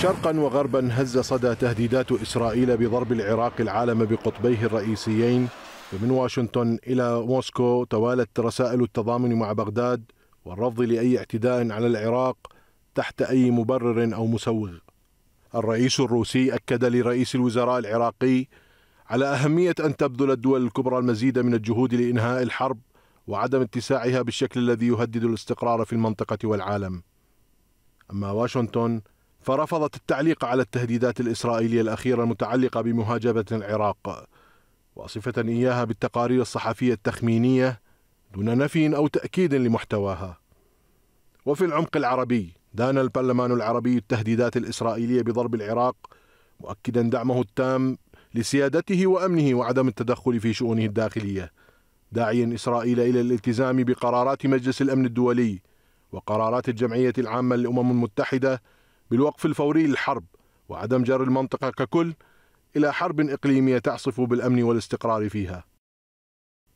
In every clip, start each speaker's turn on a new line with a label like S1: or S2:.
S1: شرقا وغربا هز صدى تهديدات إسرائيل بضرب العراق العالم بقطبيه الرئيسيين فمن واشنطن إلى موسكو توالت رسائل التضامن مع بغداد والرفض لأي اعتداء على العراق تحت أي مبرر أو مسوغ الرئيس الروسي أكد لرئيس الوزراء العراقي على أهمية أن تبذل الدول الكبرى المزيد من الجهود لإنهاء الحرب وعدم اتساعها بالشكل الذي يهدد الاستقرار في المنطقة والعالم أما واشنطن فرفضت التعليق على التهديدات الإسرائيلية الأخيرة المتعلقة بمهاجمة العراق واصفة إياها بالتقارير الصحفية التخمينية دون نفي أو تأكيد لمحتواها وفي العمق العربي دان البرلمان العربي التهديدات الإسرائيلية بضرب العراق مؤكدا دعمه التام لسيادته وأمنه وعدم التدخل في شؤونه الداخلية داعيا إسرائيل إلى الالتزام بقرارات مجلس الأمن الدولي وقرارات الجمعية العامة للأمم المتحدة بالوقف الفوري للحرب وعدم جر المنطقة ككل إلى حرب إقليمية تعصف بالأمن والاستقرار فيها.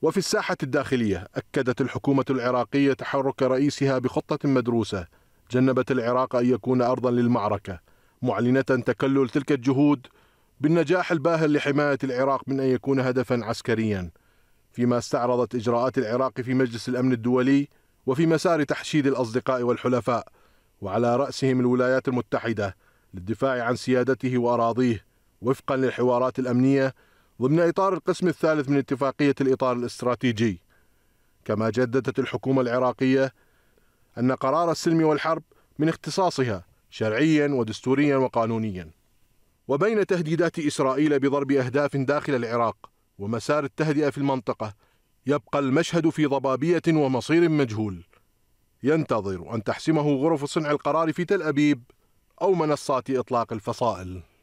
S1: وفي الساحة الداخلية أكدت الحكومة العراقية تحرك رئيسها بخطة مدروسة جنبت العراق أن يكون أرضا للمعركة معلنة تكلل تلك الجهود بالنجاح الباهر لحماية العراق من أن يكون هدفا عسكريا فيما استعرضت إجراءات العراق في مجلس الأمن الدولي وفي مسار تحشيد الأصدقاء والحلفاء وعلى رأسهم الولايات المتحدة للدفاع عن سيادته وأراضيه وفقا للحوارات الأمنية ضمن إطار القسم الثالث من اتفاقية الإطار الاستراتيجي كما جددت الحكومة العراقية أن قرار السلم والحرب من اختصاصها شرعيا ودستوريا وقانونيا وبين تهديدات إسرائيل بضرب أهداف داخل العراق ومسار التهدئة في المنطقة يبقى المشهد في ضبابية ومصير مجهول ينتظر أن تحسمه غرف صنع القرار في تل أبيب أو منصات إطلاق الفصائل